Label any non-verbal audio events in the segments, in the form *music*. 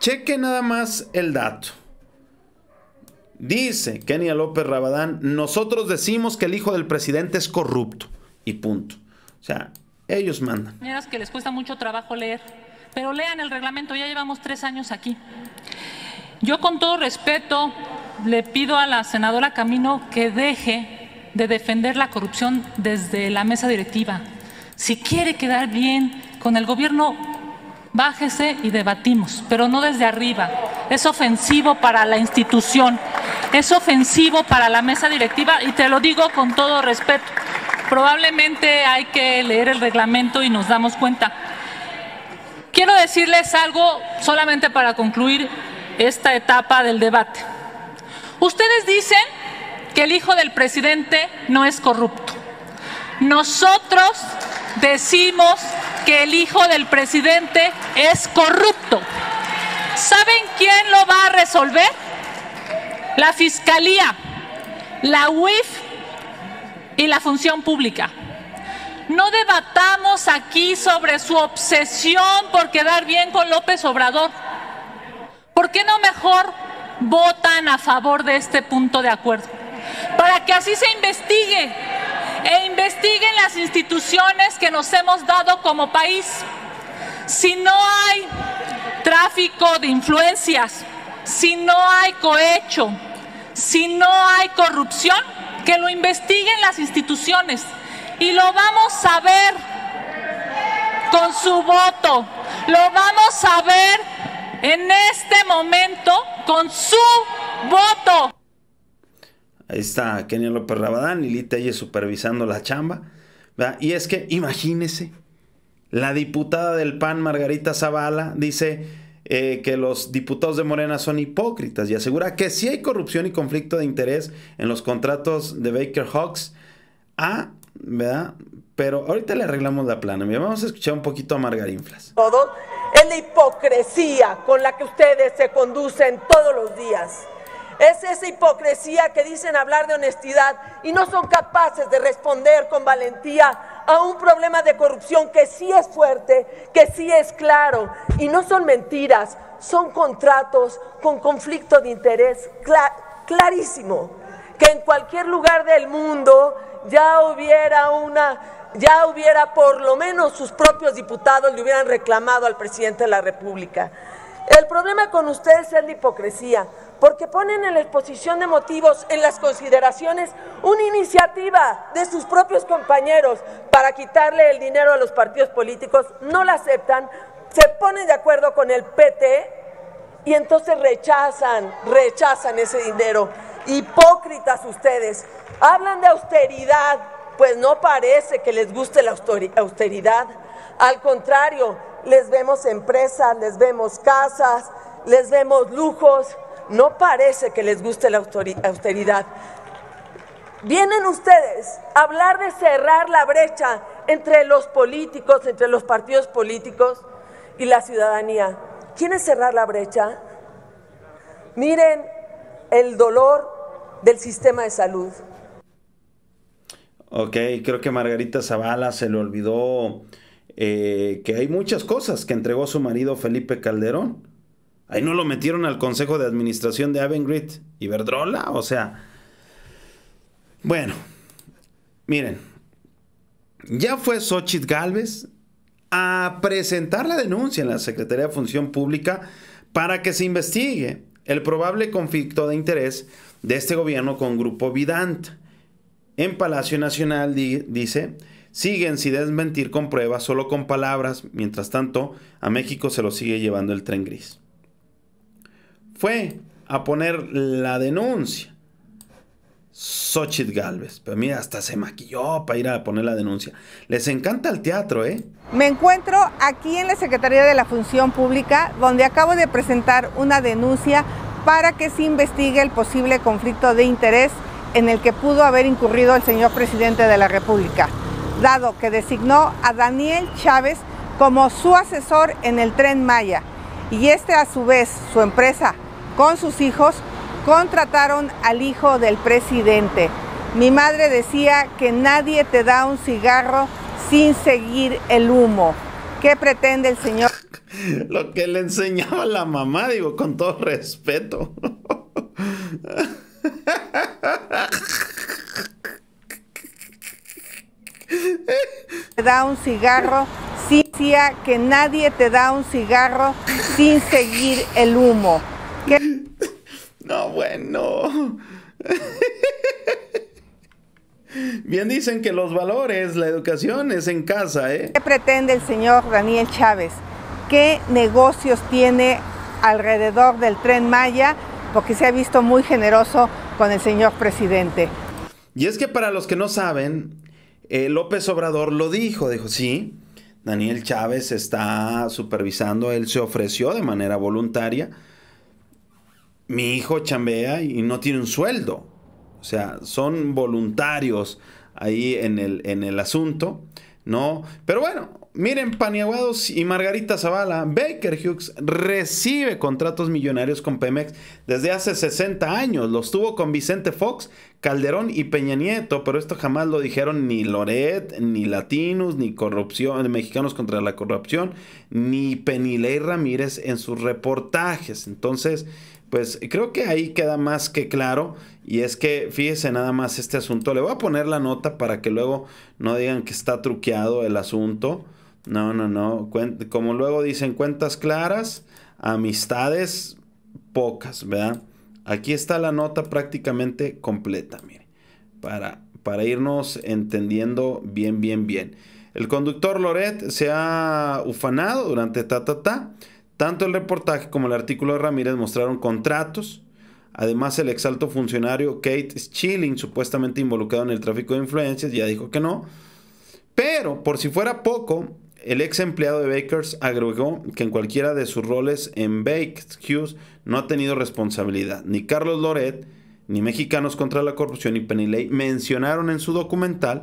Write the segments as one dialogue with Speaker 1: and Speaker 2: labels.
Speaker 1: Cheque nada más el dato. Dice Kenia López Rabadán, nosotros decimos que el hijo del presidente es corrupto y punto. O sea, ellos mandan.
Speaker 2: que les cuesta mucho trabajo leer, pero lean el reglamento, ya llevamos tres años aquí. Yo con todo respeto le pido a la senadora Camino que deje de defender la corrupción desde la mesa directiva. Si quiere quedar bien con el gobierno, Bájese y debatimos, pero no desde arriba. Es ofensivo para la institución, es ofensivo para la mesa directiva y te lo digo con todo respeto. Probablemente hay que leer el reglamento y nos damos cuenta. Quiero decirles algo solamente para concluir esta etapa del debate. Ustedes dicen que el hijo del presidente no es corrupto. Nosotros decimos que el hijo del presidente es corrupto. ¿Saben quién lo va a resolver? La Fiscalía, la UIF y la Función Pública. No debatamos aquí sobre su obsesión por quedar bien con López Obrador. ¿Por qué no mejor votan a favor de este punto de acuerdo? Para que así se investigue investiguen las instituciones que nos hemos dado como país. Si no hay tráfico de influencias, si no hay cohecho, si no hay corrupción, que lo investiguen las instituciones y lo vamos a ver con su voto, lo vamos a ver en este momento con su voto.
Speaker 1: Ahí está Kenia López Rabadán y Lita supervisando la chamba. Y es que, imagínese, la diputada del PAN, Margarita Zavala, dice eh, que los diputados de Morena son hipócritas y asegura que sí hay corrupción y conflicto de interés en los contratos de Baker Hawks. Ah, ¿verdad? Pero ahorita le arreglamos la plana. Mira, vamos a escuchar un poquito a Margarín
Speaker 3: Todo es la hipocresía con la que ustedes se conducen todos los días. Es esa hipocresía que dicen hablar de honestidad y no son capaces de responder con valentía a un problema de corrupción que sí es fuerte, que sí es claro. Y no son mentiras, son contratos con conflicto de interés clarísimo. Que en cualquier lugar del mundo ya hubiera una ya hubiera por lo menos sus propios diputados le hubieran reclamado al presidente de la República. El problema con ustedes es la hipocresía, porque ponen en la exposición de motivos, en las consideraciones, una iniciativa de sus propios compañeros para quitarle el dinero a los partidos políticos, no la aceptan, se ponen de acuerdo con el PT y entonces rechazan, rechazan ese dinero. Hipócritas ustedes, hablan de austeridad, pues no parece que les guste la austeridad. Al contrario, les vemos empresas, les vemos casas, les vemos lujos. No parece que les guste la austeridad. Vienen ustedes a hablar de cerrar la brecha entre los políticos, entre los partidos políticos y la ciudadanía. ¿Quién es cerrar la brecha? Miren el dolor del sistema de salud.
Speaker 1: Ok, creo que Margarita Zavala se le olvidó eh, que hay muchas cosas que entregó su marido Felipe Calderón. Ahí no lo metieron al Consejo de Administración de Avengrid y Verdrola, o sea. Bueno, miren, ya fue Xochitl Galvez a presentar la denuncia en la Secretaría de Función Pública para que se investigue el probable conflicto de interés de este gobierno con Grupo Vidant. En Palacio Nacional dice siguen sin desmentir con pruebas, solo con palabras. Mientras tanto, a México se lo sigue llevando el tren gris. Fue a poner la denuncia. Xochitl Galvez. Pero mira, hasta se maquilló para ir a poner la denuncia. Les encanta el teatro, ¿eh?
Speaker 4: Me encuentro aquí en la Secretaría de la Función Pública, donde acabo de presentar una denuncia para que se investigue el posible conflicto de interés en el que pudo haber incurrido el señor presidente de la República dado que designó a Daniel Chávez como su asesor en el tren Maya y este a su vez, su empresa, con sus hijos, contrataron al hijo del presidente. Mi madre decía que nadie te da un cigarro sin seguir el humo. ¿Qué pretende el señor?
Speaker 1: *laughs* Lo que le enseñaba la mamá,
Speaker 4: digo, con todo respeto. *laughs* da un cigarro sin que nadie te da un cigarro sin seguir el humo.
Speaker 1: No, bueno. Bien dicen que los valores, la educación es en casa, ¿eh?
Speaker 4: ¿Qué pretende el señor Daniel Chávez? ¿Qué negocios tiene alrededor del tren Maya? Porque se ha visto muy generoso con el señor presidente.
Speaker 1: Y es que para los que no saben, eh, López Obrador lo dijo, dijo, sí, Daniel Chávez está supervisando, él se ofreció de manera voluntaria. Mi hijo chambea y no tiene un sueldo. O sea, son voluntarios ahí en el, en el asunto, ¿no? Pero bueno, miren, Paniaguados y Margarita Zavala, Baker Hughes recibe contratos millonarios con Pemex desde hace 60 años. Los tuvo con Vicente Fox, Calderón y Peña Nieto, pero esto jamás lo dijeron ni Loret, ni Latinos, ni corrupción, Mexicanos contra la Corrupción, ni Penilei Ramírez en sus reportajes. Entonces, pues creo que ahí queda más que claro. Y es que fíjese nada más este asunto. Le voy a poner la nota para que luego no digan que está truqueado el asunto. No, no, no. Como luego dicen, cuentas claras, amistades pocas, ¿verdad? Aquí está la nota prácticamente completa, mire, para, para irnos entendiendo bien, bien, bien. El conductor Loret se ha ufanado durante ta, ta, ta. Tanto el reportaje como el artículo de Ramírez mostraron contratos. Además, el exalto funcionario Kate Schilling, supuestamente involucrado en el tráfico de influencias, ya dijo que no. Pero, por si fuera poco, el ex empleado de Bakers agregó que en cualquiera de sus roles en Baker Hughes no ha tenido responsabilidad. Ni Carlos Loret, ni Mexicanos contra la Corrupción y Penny mencionaron en su documental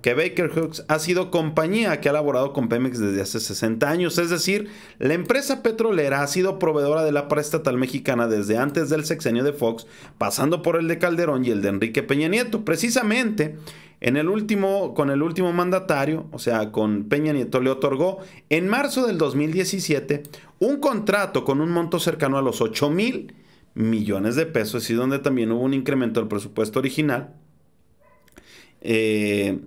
Speaker 1: que Baker Hughes ha sido compañía que ha laborado con Pemex desde hace 60 años, es decir, la empresa petrolera ha sido proveedora de la paraestatal mexicana desde antes del sexenio de Fox, pasando por el de Calderón y el de Enrique Peña Nieto. Precisamente, en el último, con el último mandatario, o sea, con Peña Nieto, le otorgó en marzo del 2017 un contrato con un monto cercano a los 8 mil millones de pesos y donde también hubo un incremento del presupuesto original. Eh,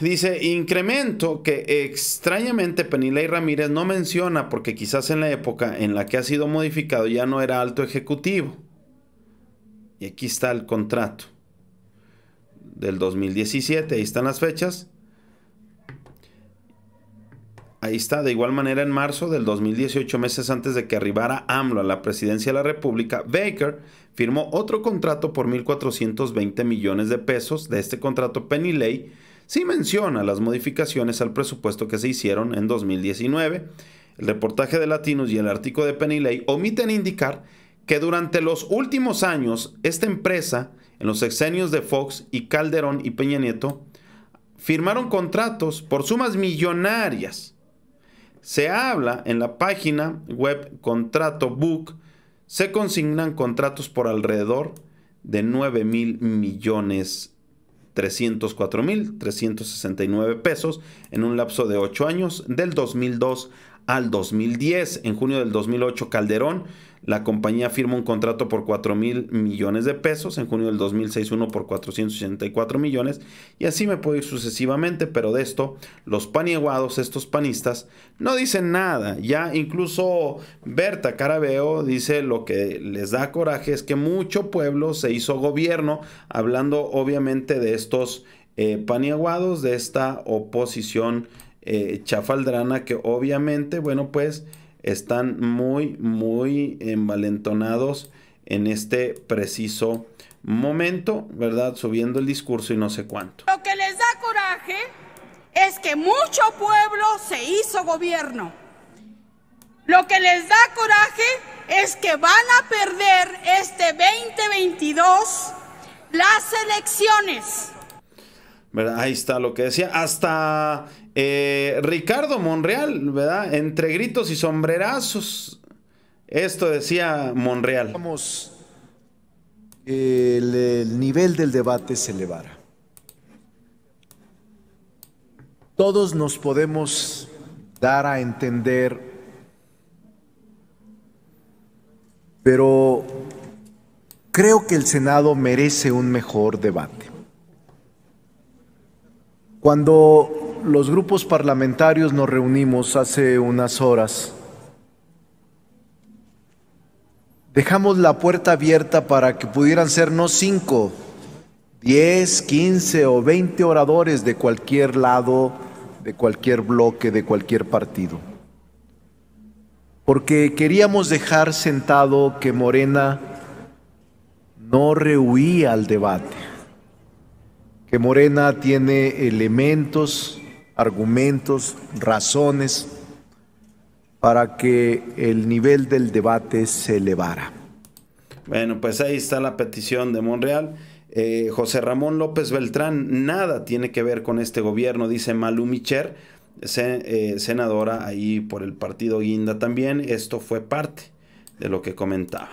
Speaker 1: dice, incremento que extrañamente y Ramírez no menciona porque quizás en la época en la que ha sido modificado ya no era alto ejecutivo. Y aquí está el contrato del 2017, ahí están las fechas. Ahí está, de igual manera en marzo del 2018, meses antes de que arribara AMLO a la presidencia de la República, Baker firmó otro contrato por 1.420 millones de pesos. De este contrato, Penny Lay sí menciona las modificaciones al presupuesto que se hicieron en 2019. El reportaje de Latinos y el artículo de Penny Lay omiten indicar que durante los últimos años esta empresa en los sexenios de Fox y Calderón y Peña Nieto, firmaron contratos por sumas millonarias. Se habla en la página web Contrato Book, se consignan contratos por alrededor de 9 mil millones 304 mil 369 pesos en un lapso de 8 años del 2002 al 2010. En junio del 2008 Calderón la compañía firma un contrato por 4 mil millones de pesos. En junio del 2006 uno por 464 millones. Y así me puedo ir sucesivamente. Pero de esto, los paniaguados estos panistas, no dicen nada. Ya incluso Berta Carabeo dice lo que les da coraje es que mucho pueblo se hizo gobierno. Hablando obviamente de estos eh, Paniaguados, de esta oposición eh, chafaldrana que obviamente, bueno pues están muy, muy envalentonados en este preciso momento, ¿verdad? Subiendo el discurso y no sé cuánto.
Speaker 4: Lo que les da coraje es que mucho pueblo se hizo gobierno. Lo que les da coraje es que van a perder este 2022 las elecciones.
Speaker 1: Ahí está lo que decía. Hasta eh, Ricardo Monreal, ¿verdad? Entre gritos y sombrerazos. Esto decía Monreal. Vamos, el, eh, el
Speaker 5: nivel del debate se elevara. Todos nos podemos dar a entender, pero creo que el Senado merece un mejor debate. Cuando los grupos parlamentarios nos reunimos hace unas horas, dejamos la puerta abierta para que pudieran ser no cinco, diez, quince o veinte oradores de cualquier lado, de cualquier bloque, de cualquier partido. Porque queríamos dejar sentado que Morena no rehuía al debate que Morena tiene elementos, argumentos, razones para que el nivel del debate se elevara.
Speaker 1: Bueno, pues ahí está la petición de Monreal. Eh, José Ramón López Beltrán, nada tiene que ver con este gobierno, dice Malu Micher, eh, senadora ahí por el partido Guinda también. Esto fue parte de lo que comentaba.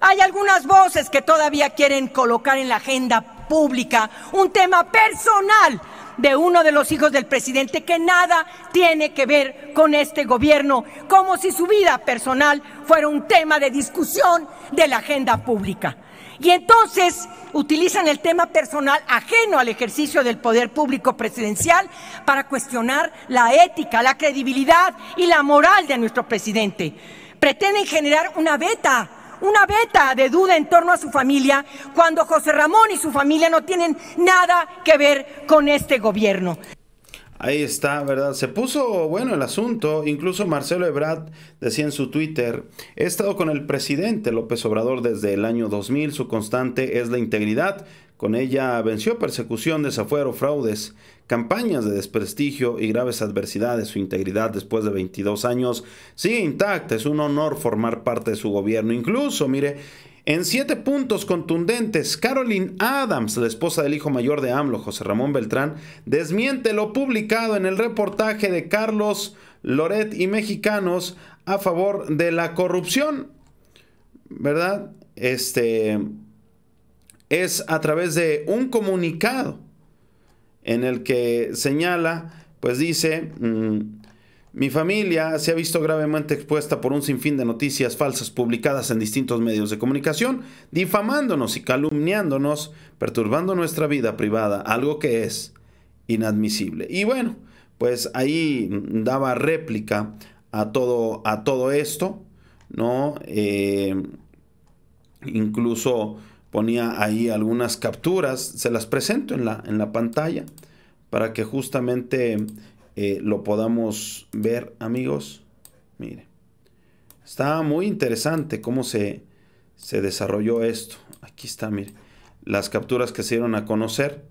Speaker 3: Hay algunas voces que todavía quieren colocar en la agenda pública, un tema personal de uno de los hijos del presidente que nada tiene que ver con este gobierno, como si su vida personal fuera un tema de discusión de la agenda pública. Y entonces utilizan el tema personal ajeno al ejercicio del poder público presidencial para cuestionar la ética, la credibilidad y la moral de nuestro presidente. Pretenden generar una beta una beta de duda en torno a su familia cuando José Ramón y su familia no tienen nada que ver con este gobierno.
Speaker 1: Ahí está, ¿verdad? Se puso bueno el asunto. Incluso Marcelo Ebrard decía en su Twitter, he estado con el presidente López Obrador desde el año 2000, su constante es la integridad. Con ella venció persecución, desafuero, fraudes, campañas de desprestigio y graves adversidades. Su integridad después de 22 años sigue intacta. Es un honor formar parte de su gobierno. Incluso, mire, en siete puntos contundentes, Carolyn Adams, la esposa del hijo mayor de AMLO, José Ramón Beltrán, desmiente lo publicado en el reportaje de Carlos Loret y Mexicanos a favor de la corrupción. ¿Verdad? Este, es a través de un comunicado en el que señala, pues dice, mm, mi familia se ha visto gravemente expuesta por un sinfín de noticias falsas publicadas en distintos medios de comunicación, difamándonos y calumniándonos, perturbando nuestra vida privada, algo que es inadmisible. Y bueno, pues ahí daba réplica a todo, a todo esto, ¿no? Eh, incluso ponía ahí algunas capturas, se las presento en la, en la pantalla para que justamente eh, lo podamos ver, amigos. Mire, está muy interesante cómo se, se desarrolló esto. Aquí está, mire, las capturas que se dieron a conocer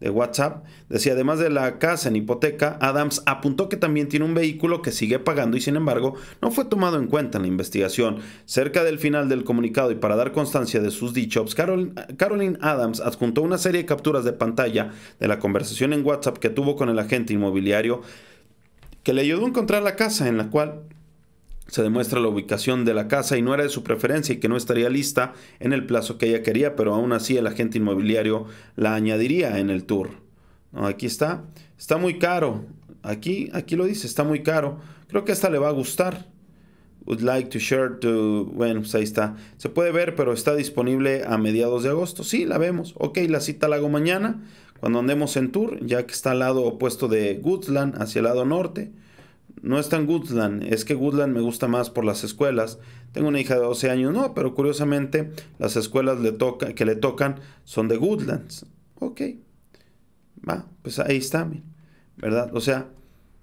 Speaker 1: de WhatsApp, decía, además de la casa en hipoteca, Adams apuntó que también tiene un vehículo que sigue pagando y sin embargo no fue tomado en cuenta en la investigación. Cerca del final del comunicado y para dar constancia de sus dichos, Carol, Caroline Adams adjuntó una serie de capturas de pantalla de la conversación en WhatsApp que tuvo con el agente inmobiliario que le ayudó a encontrar la casa en la cual se demuestra la ubicación de la casa y no era de su preferencia y que no estaría lista en el plazo que ella quería, pero aún así el agente inmobiliario la añadiría en el tour. aquí está. Está muy caro. Aquí, aquí lo dice, está muy caro. Creo que esta le va a gustar. Would like to share to... Bueno, pues ahí está. Se puede ver, pero está disponible a mediados de agosto. Sí, la vemos. Ok, la cita la hago mañana, cuando andemos en tour, ya que está al lado opuesto de Goodland, hacia el lado norte no es tan Goodland. es que Woodland me gusta más por las escuelas. Tengo una hija de 12 años, no, pero curiosamente las escuelas que le tocan son de Woodlands. Ok, va, pues ahí está, ¿verdad? O sea,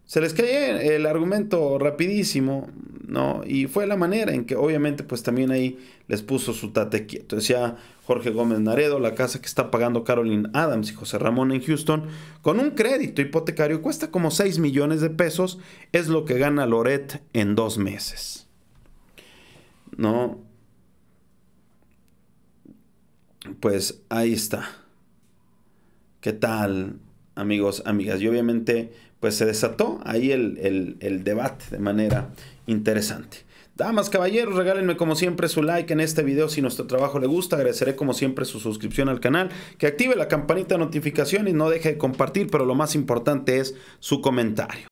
Speaker 1: se les cae el argumento rapidísimo, ¿no? Y fue la manera en que obviamente pues también ahí les puso su tate quieto. Decía Jorge Gómez Naredo, la casa que está pagando Carolyn Adams y José Ramón en Houston, con un crédito hipotecario cuesta como 6 millones de pesos, es lo que gana Loret en dos meses. ¿No? Pues ahí está. ¿Qué tal, amigos, amigas? Y obviamente pues se desató ahí el, debate de manera interesante. Damas, caballeros, regálenme como siempre su like en este video si nuestro trabajo le gusta. Agradeceré como siempre su suscripción al canal, que active la campanita de notificaciones, no deje de compartir, pero lo más importante es su comentario.